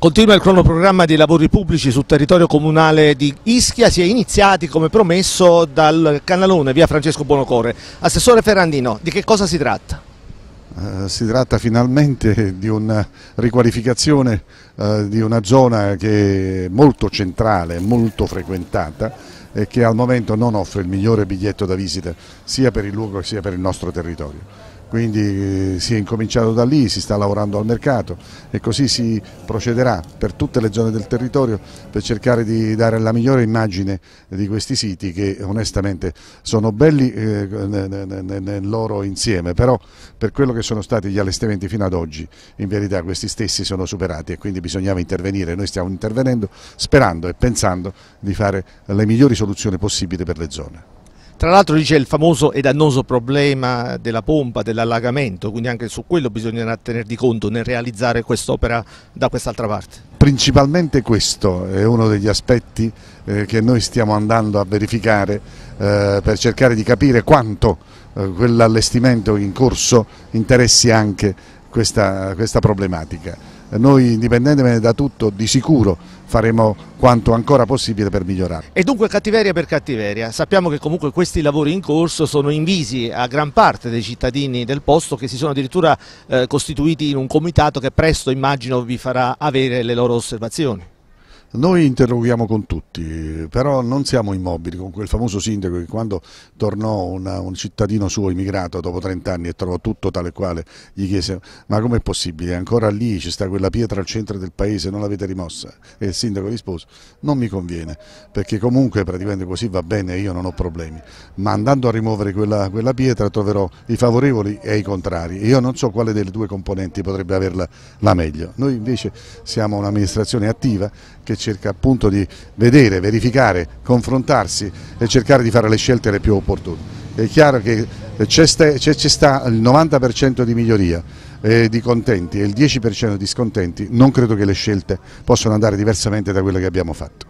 Continua il cronoprogramma dei lavori pubblici sul territorio comunale di Ischia, si è iniziati come promesso dal canalone via Francesco Bonocore. Assessore Ferrandino, di che cosa si tratta? Uh, si tratta finalmente di una riqualificazione uh, di una zona che è molto centrale, molto frequentata e che al momento non offre il migliore biglietto da visita sia per il luogo sia per il nostro territorio quindi eh, si è incominciato da lì, si sta lavorando al mercato e così si procederà per tutte le zone del territorio per cercare di dare la migliore immagine di questi siti che onestamente sono belli eh, nel loro insieme, però per quello che sono stati gli allestimenti fino ad oggi in verità questi stessi sono superati e quindi bisognava intervenire, noi stiamo intervenendo sperando e pensando di fare le migliori soluzioni possibili per le zone. Tra l'altro lì c'è il famoso ed annoso problema della pompa, dell'allagamento, quindi anche su quello bisognerà tener di conto nel realizzare quest'opera da quest'altra parte. Principalmente questo è uno degli aspetti eh, che noi stiamo andando a verificare eh, per cercare di capire quanto eh, quell'allestimento in corso interessi anche questa, questa problematica noi indipendentemente da tutto di sicuro faremo quanto ancora possibile per migliorare. E dunque cattiveria per cattiveria, sappiamo che comunque questi lavori in corso sono invisi a gran parte dei cittadini del posto che si sono addirittura eh, costituiti in un comitato che presto immagino vi farà avere le loro osservazioni. Noi interroghiamo con tutti, però non siamo immobili, con quel famoso sindaco che quando tornò una, un cittadino suo immigrato dopo 30 anni e trovò tutto tale e quale, gli chiese ma com'è possibile, ancora lì ci sta quella pietra al centro del paese, non l'avete rimossa? E il sindaco rispose non mi conviene, perché comunque praticamente così va bene e io non ho problemi, ma andando a rimuovere quella, quella pietra troverò i favorevoli e i contrari, io non so quale delle due componenti potrebbe averla la meglio. Noi invece siamo un'amministrazione attiva che cerca appunto di vedere, verificare, confrontarsi e cercare di fare le scelte le più opportune. È chiaro che ci sta il 90% di miglioria eh, di contenti e il 10% di scontenti, non credo che le scelte possano andare diversamente da quelle che abbiamo fatto.